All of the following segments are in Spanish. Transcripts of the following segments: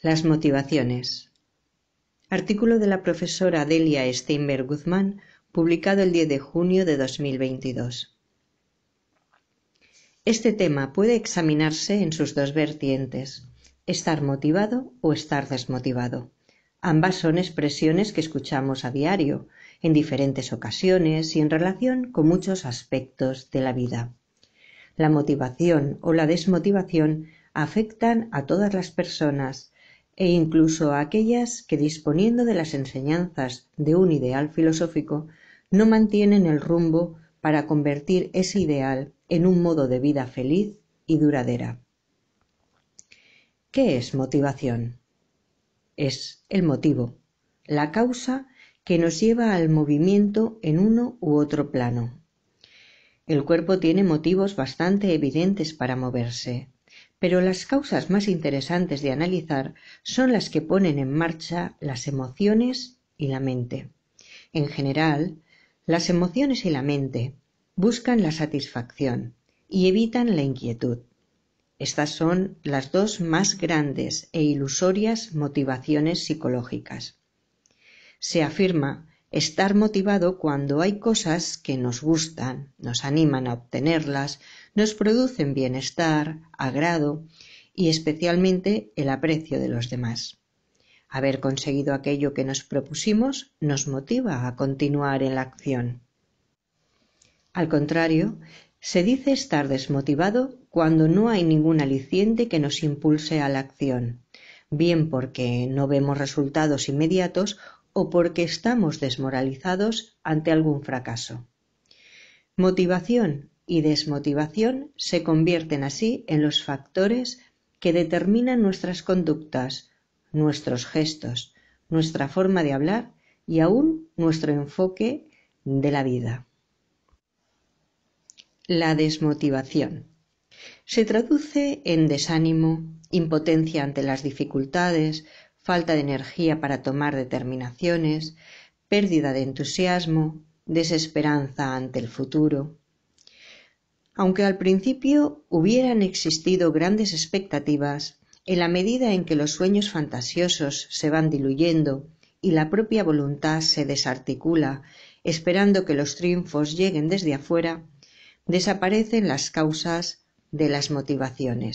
Las motivaciones. Artículo de la profesora Delia Steinberg Guzmán, publicado el 10 de junio de 2022. Este tema puede examinarse en sus dos vertientes, estar motivado o estar desmotivado. Ambas son expresiones que escuchamos a diario, en diferentes ocasiones y en relación con muchos aspectos de la vida. La motivación o la desmotivación afectan a todas las personas, e incluso a aquellas que disponiendo de las enseñanzas de un ideal filosófico no mantienen el rumbo para convertir ese ideal en un modo de vida feliz y duradera. ¿Qué es motivación? Es el motivo, la causa que nos lleva al movimiento en uno u otro plano. El cuerpo tiene motivos bastante evidentes para moverse, pero las causas más interesantes de analizar son las que ponen en marcha las emociones y la mente. En general, las emociones y la mente buscan la satisfacción y evitan la inquietud. Estas son las dos más grandes e ilusorias motivaciones psicológicas. Se afirma estar motivado cuando hay cosas que nos gustan, nos animan a obtenerlas, nos producen bienestar, agrado y especialmente el aprecio de los demás. Haber conseguido aquello que nos propusimos nos motiva a continuar en la acción. Al contrario, se dice estar desmotivado cuando no hay ningún aliciente que nos impulse a la acción, bien porque no vemos resultados inmediatos o porque estamos desmoralizados ante algún fracaso. Motivación y desmotivación se convierten así en los factores que determinan nuestras conductas, nuestros gestos, nuestra forma de hablar y aún nuestro enfoque de la vida. La desmotivación se traduce en desánimo, impotencia ante las dificultades, falta de energía para tomar determinaciones, pérdida de entusiasmo, desesperanza ante el futuro. Aunque al principio hubieran existido grandes expectativas, en la medida en que los sueños fantasiosos se van diluyendo y la propia voluntad se desarticula, esperando que los triunfos lleguen desde afuera, desaparecen las causas de las motivaciones.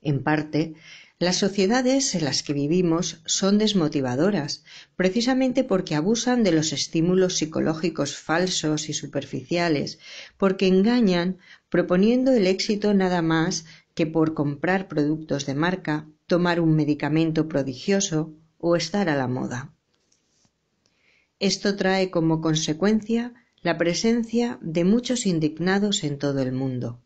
En parte, las sociedades en las que vivimos son desmotivadoras, precisamente porque abusan de los estímulos psicológicos falsos y superficiales, porque engañan proponiendo el éxito nada más que por comprar productos de marca, tomar un medicamento prodigioso o estar a la moda. Esto trae como consecuencia la presencia de muchos indignados en todo el mundo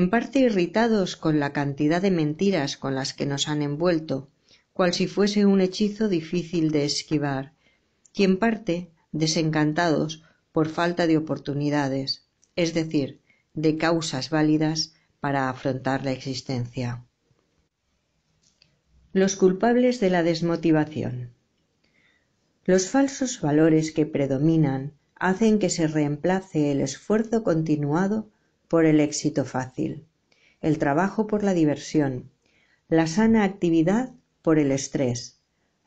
en parte irritados con la cantidad de mentiras con las que nos han envuelto, cual si fuese un hechizo difícil de esquivar, y en parte desencantados por falta de oportunidades, es decir, de causas válidas para afrontar la existencia. Los culpables de la desmotivación. Los falsos valores que predominan hacen que se reemplace el esfuerzo continuado por el éxito fácil, el trabajo por la diversión, la sana actividad por el estrés,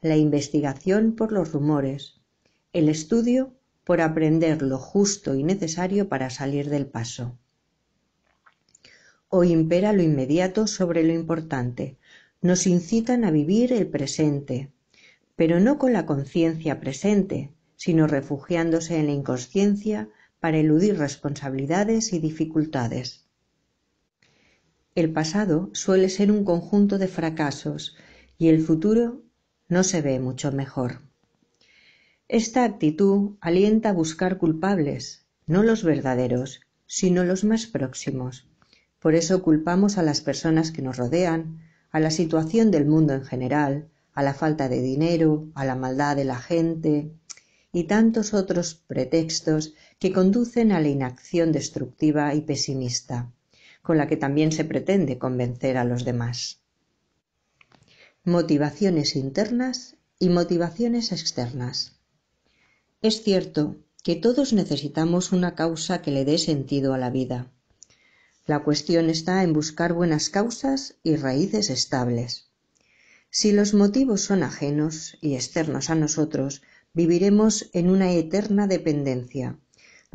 la investigación por los rumores, el estudio por aprender lo justo y necesario para salir del paso. O impera lo inmediato sobre lo importante. Nos incitan a vivir el presente, pero no con la conciencia presente, sino refugiándose en la inconsciencia para eludir responsabilidades y dificultades. El pasado suele ser un conjunto de fracasos y el futuro no se ve mucho mejor. Esta actitud alienta a buscar culpables, no los verdaderos, sino los más próximos. Por eso culpamos a las personas que nos rodean, a la situación del mundo en general, a la falta de dinero, a la maldad de la gente, y tantos otros pretextos que conducen a la inacción destructiva y pesimista, con la que también se pretende convencer a los demás. Motivaciones internas y motivaciones externas. Es cierto que todos necesitamos una causa que le dé sentido a la vida. La cuestión está en buscar buenas causas y raíces estables. Si los motivos son ajenos y externos a nosotros, viviremos en una eterna dependencia.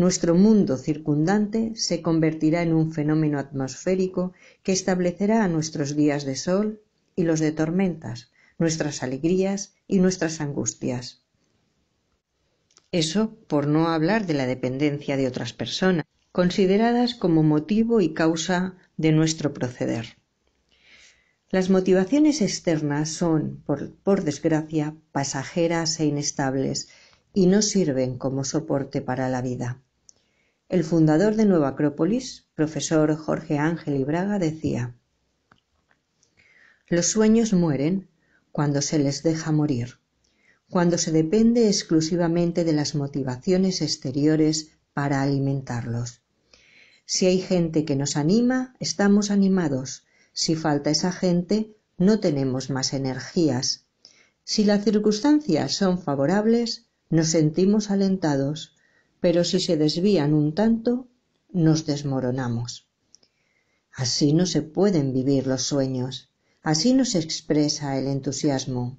Nuestro mundo circundante se convertirá en un fenómeno atmosférico que establecerá nuestros días de sol y los de tormentas, nuestras alegrías y nuestras angustias. Eso por no hablar de la dependencia de otras personas, consideradas como motivo y causa de nuestro proceder. Las motivaciones externas son, por, desgracia, pasajeras e inestables y no sirven como soporte para la vida. El fundador de Nueva Acrópolis, profesor Jorge Ángel Ibraga, decía Los sueños mueren cuando se les deja morir, cuando se depende exclusivamente de las motivaciones exteriores para alimentarlos. Si hay gente que nos anima, estamos animados, si falta esa gente, no tenemos más energías. Si las circunstancias son favorables, nos sentimos alentados, pero si se desvían un tanto, nos desmoronamos. Así no se pueden vivir los sueños, así no se expresa el entusiasmo.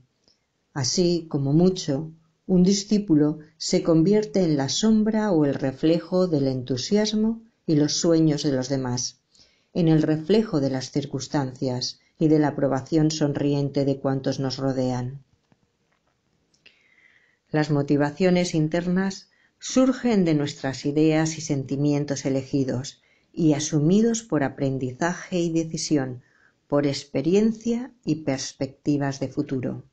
Así, como mucho, un discípulo se convierte en la sombra o el reflejo del entusiasmo y los sueños de los demás en el reflejo de las circunstancias y de la aprobación sonriente de cuantos nos rodean. Las motivaciones internas surgen de nuestras ideas y sentimientos elegidos y asumidos por aprendizaje y decisión, por experiencia y perspectivas de futuro.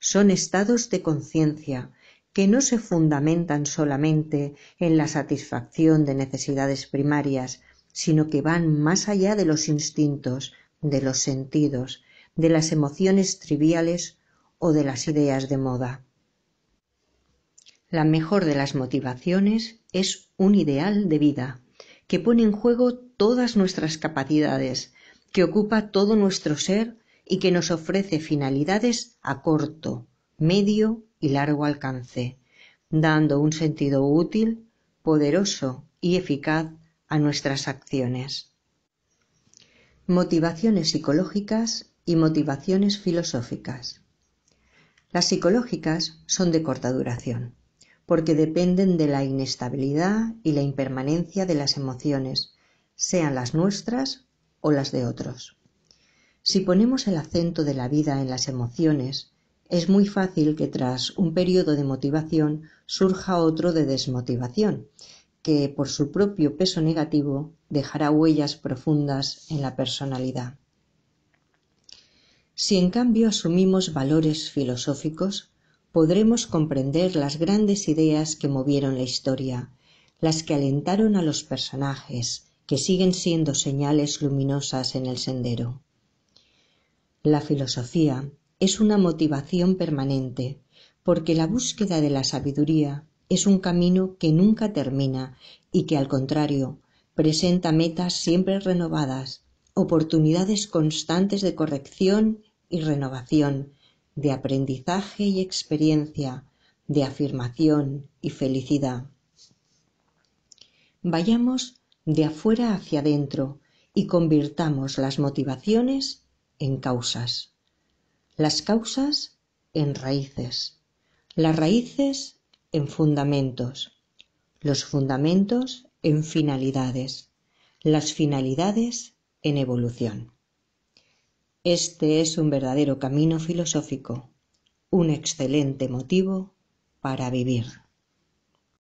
Son estados de conciencia que no se fundamentan solamente en la satisfacción de necesidades primarias, sino que van más allá de los instintos, de los sentidos, de las emociones triviales o de las ideas de moda. La mejor de las motivaciones es un ideal de vida que pone en juego todas nuestras capacidades, que ocupa todo nuestro ser y que nos ofrece finalidades a corto, medio y largo alcance, dando un sentido útil, poderoso y eficaz a nuestras acciones. Motivaciones psicológicas y motivaciones filosóficas. Las psicológicas son de corta duración, porque dependen de la inestabilidad y la impermanencia de las emociones, sean las nuestras o las de otros. Si ponemos el acento de la vida en las emociones, es muy fácil que tras un periodo de motivación surja otro de desmotivación, que, por su propio peso negativo, dejará huellas profundas en la personalidad. Si en cambio asumimos valores filosóficos, podremos comprender las grandes ideas que movieron la historia, las que alentaron a los personajes, que siguen siendo señales luminosas en el sendero. La filosofía es una motivación permanente, porque la búsqueda de la sabiduría es un camino que nunca termina y que al contrario presenta metas siempre renovadas, oportunidades constantes de corrección y renovación, de aprendizaje y experiencia, de afirmación y felicidad. Vayamos de afuera hacia adentro y convirtamos las motivaciones en causas. Las causas en raíces. Las raíces en fundamentos, los fundamentos en finalidades, las finalidades en evolución. Este es un verdadero camino filosófico, un excelente motivo para vivir.